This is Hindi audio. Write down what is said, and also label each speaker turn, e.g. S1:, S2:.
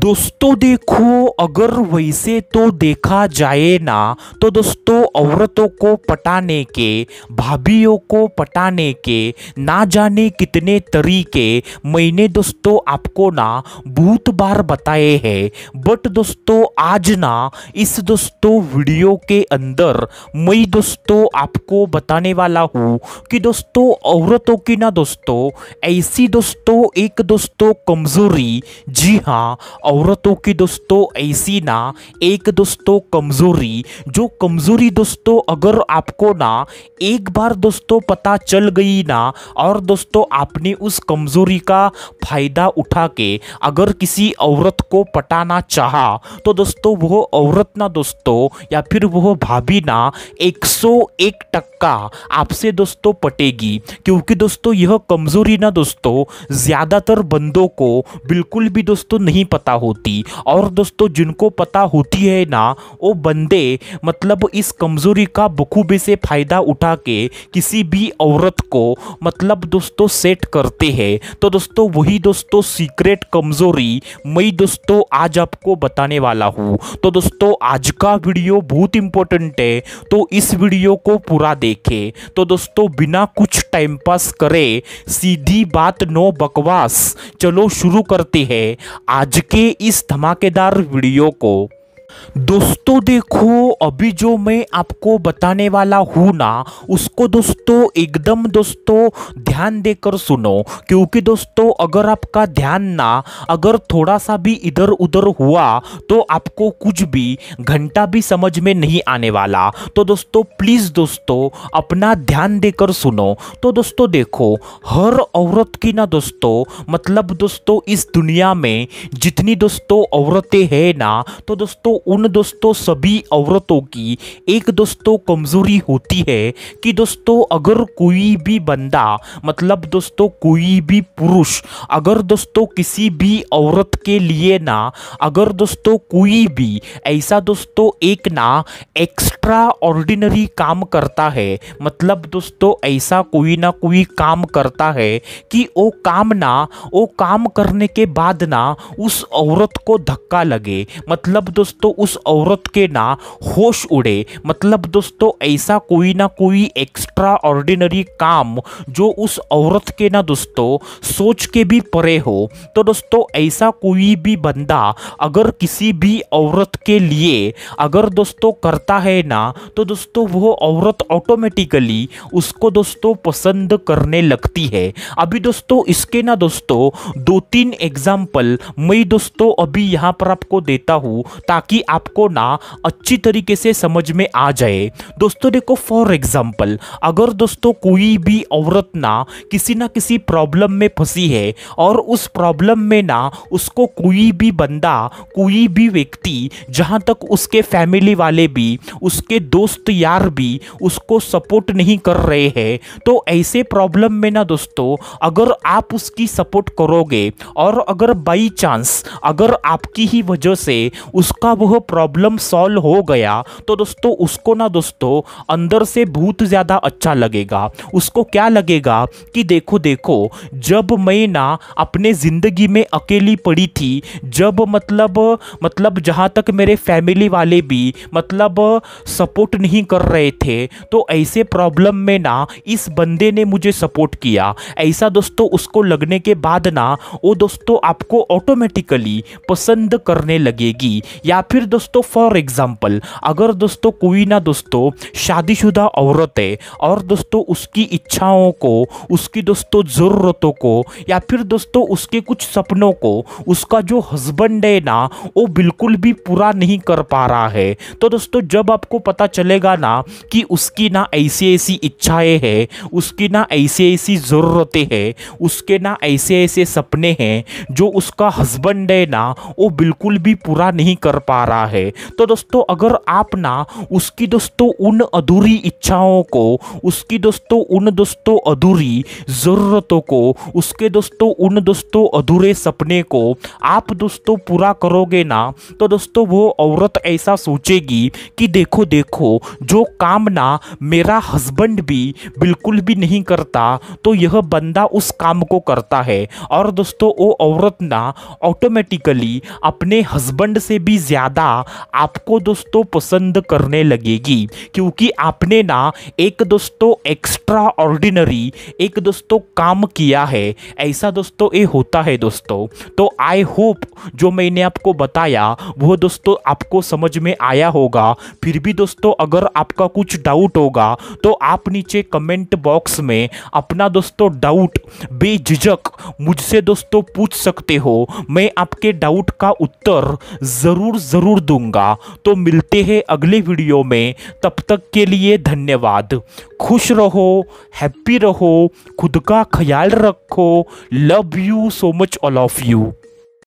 S1: दोस्तों देखो अगर वैसे तो देखा जाए ना तो दोस्तों औरतों को पटाने के भाभीियों को पटाने के ना जाने कितने तरीके मैंने दोस्तों आपको ना बहुत बार बताए हैं बट दोस्तों आज ना इस दोस्तों वीडियो के अंदर मैं दोस्तों आपको बताने वाला हूँ कि दोस्तों औरतों की ना दोस्तों ऐसी दोस्तों एक दोस्तों कमज़ोरी जी हाँ औरतों की दोस्तों ऐसी ना एक दोस्तों कमज़ोरी जो कमज़ोरी दोस्तों अगर आपको ना एक बार दोस्तों पता चल गई ना और दोस्तों आपने उस कमज़ोरी का फ़ायदा उठा के अगर किसी औरत को पटाना चाहा तो दोस्तों वो औरत ना दोस्तों या फिर वो भाभी ना एक एक टक्का आपसे दोस्तों पटेगी क्योंकि दोस्तों यह कमज़ोरी ना दोस्तों ज़्यादातर बंदों को बिल्कुल भी दोस्तों नहीं पता पता होती और दोस्तों जिनको पता होती है ना वो बंदे मतलब इस कमज़ोरी का बखूबी से फ़ायदा उठा के किसी भी औरत को मतलब दोस्तों सेट करते हैं तो दोस्तों वही दोस्तों सीक्रेट कमज़ोरी मैं दोस्तों आज आपको बताने वाला हूँ तो दोस्तों आज का वीडियो बहुत इंपॉर्टेंट है तो इस वीडियो को पूरा देखें तो दोस्तों बिना कुछ टाइम पास करे सीधी बात नो बकवास चलो शुरू करते हैं आज के इस धमाकेदार वीडियो को दोस्तों देखो अभी जो मैं आपको बताने वाला हूँ ना उसको दोस्तों एकदम दोस्तों ध्यान देकर सुनो क्योंकि दोस्तों अगर आपका ध्यान ना अगर थोड़ा सा भी इधर उधर हुआ तो आपको कुछ भी घंटा भी समझ में नहीं आने वाला तो दोस्तों प्लीज़ दोस्तों अपना ध्यान देकर सुनो तो दोस्तों देखो हर औरत की ना दोस्तों मतलब दोस्तों इस दुनिया में जित जितनी दोस्तों औरतें हैं ना तो दोस्तों उन दोस्तों सभी औरतों की एक दोस्तों कमज़ोरी होती है कि दोस्तों अगर कोई भी बंदा मतलब दोस्तों कोई भी पुरुष अगर दोस्तों किसी भी औरत के लिए ना अगर दोस्तों कोई भी ऐसा दोस्तों एक ना एक्स्ट्रा ऑर्डिनरी काम करता है मतलब दोस्तों ऐसा कोई ना कोई काम करता है कि वो काम ना वो काम करने के बाद ना उस औरत को धक्का लगे मतलब दोस्तों उस औरत के ना होश उड़े मतलब दोस्तों ऐसा कोई ना कोई एक्स्ट्रा ऑर्डिनरी काम जो उस औरत के ना दोस्तों सोच के भी परे हो तो दोस्तों ऐसा कोई भी बंदा अगर किसी भी औरत के लिए अगर दोस्तों करता है ना तो दोस्तों वो औरत ऑटोमेटिकली उसको दोस्तों पसंद करने लगती है अभी दोस्तों इसके ना दोस्तों दो तीन एग्जाम्पल मैं दोस्तों दोस्तों अभी यहाँ पर आपको देता हूँ ताकि आपको ना अच्छी तरीके से समझ में आ जाए दोस्तों देखो फॉर एग्जाम्पल अगर दोस्तों कोई भी औरत ना किसी ना किसी प्रॉब्लम में फंसी है और उस प्रॉब्लम में ना उसको कोई भी बंदा कोई भी व्यक्ति जहाँ तक उसके फैमिली वाले भी उसके दोस्त यार भी उसको सपोर्ट नहीं कर रहे हैं तो ऐसे प्रॉब्लम में ना दोस्तों अगर आप उसकी सपोर्ट करोगे और अगर बाई चांस अगर आपकी ही वजह से उसका वह प्रॉब्लम सॉल्व हो गया तो दोस्तों उसको ना दोस्तों अंदर से बहुत ज़्यादा अच्छा लगेगा उसको क्या लगेगा कि देखो देखो जब मैं ना अपने ज़िंदगी में अकेली पड़ी थी जब मतलब मतलब जहाँ तक मेरे फैमिली वाले भी मतलब सपोर्ट नहीं कर रहे थे तो ऐसे प्रॉब्लम में ना इस बंदे ने मुझे सपोर्ट किया ऐसा दोस्तों उसको लगने के बाद ना वो दोस्तों आपको ऑटोमेटिक बेसिकली पसंद करने लगेगी या फिर दोस्तों फॉर एग्ज़ाम्पल अगर दोस्तों कोई ना दोस्तों शादीशुदा औरत है और दोस्तों उसकी इच्छाओं को उसकी दोस्तों ज़रूरतों को या फिर दोस्तों उसके कुछ सपनों को उसका जो हस्बैंड है ना वो बिल्कुल भी पूरा नहीं कर पा रहा है तो दोस्तों जब आपको पता चलेगा ना कि उसकी ना ऐसी ऐसी इच्छाएँ हैं उसकी ना ऐसी ऐसी ज़रूरतें हैं उसके ना ऐसे ऐसे सपने हैं जो उसका हस्बैंड संडे ना वो बिल्कुल भी पूरा नहीं कर पा रहा है तो दोस्तों अगर आप ना उसकी दोस्तों उन अधूरी इच्छाओं को उसकी दोस्तों उन दोस्तों अधूरी ज़रूरतों को उसके दोस्तों उन दोस्तों अधूरे सपने को आप दोस्तों पूरा करोगे ना तो दोस्तों वो औरत ऐसा सोचेगी कि देखो देखो जो काम ना मेरा हस्बैंड भी बिल्कुल भी नहीं करता तो यह बंदा उस काम को करता है और दोस्तों वो औरत ना ऑटो ऑटोमेटिकली अपने हस्बैंड से भी ज़्यादा आपको दोस्तों पसंद करने लगेगी क्योंकि आपने ना एक दोस्तों एक्स्ट्रा ऑर्डिनरी एक दोस्तों काम किया है ऐसा दोस्तों ये होता है दोस्तों तो आई होप जो मैंने आपको बताया वो दोस्तों आपको समझ में आया होगा फिर भी दोस्तों अगर आपका कुछ डाउट होगा तो आप नीचे कमेंट बॉक्स में अपना दोस्तों डाउट बेझिझक मुझसे दोस्तों पूछ सकते हो मैं आपके डाउट का उत्तर ज़रूर ज़रूर दूंगा तो मिलते हैं अगले वीडियो में तब तक के लिए धन्यवाद खुश रहो हैप्पी रहो खुद का ख्याल रखो love you so much all of you